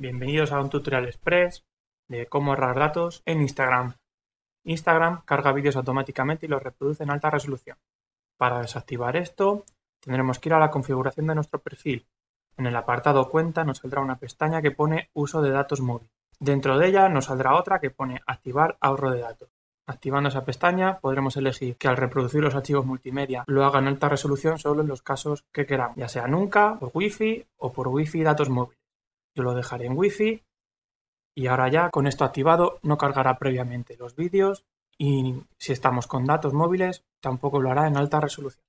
Bienvenidos a un tutorial express de cómo ahorrar datos en Instagram. Instagram carga vídeos automáticamente y los reproduce en alta resolución. Para desactivar esto, tendremos que ir a la configuración de nuestro perfil. En el apartado cuenta nos saldrá una pestaña que pone uso de datos móvil. Dentro de ella nos saldrá otra que pone activar ahorro de datos. Activando esa pestaña podremos elegir que al reproducir los archivos multimedia lo haga en alta resolución solo en los casos que queramos, ya sea nunca, por Wi-Fi o por Wi-Fi datos móviles yo lo dejaré en Wi-Fi y ahora ya con esto activado no cargará previamente los vídeos y si estamos con datos móviles tampoco lo hará en alta resolución.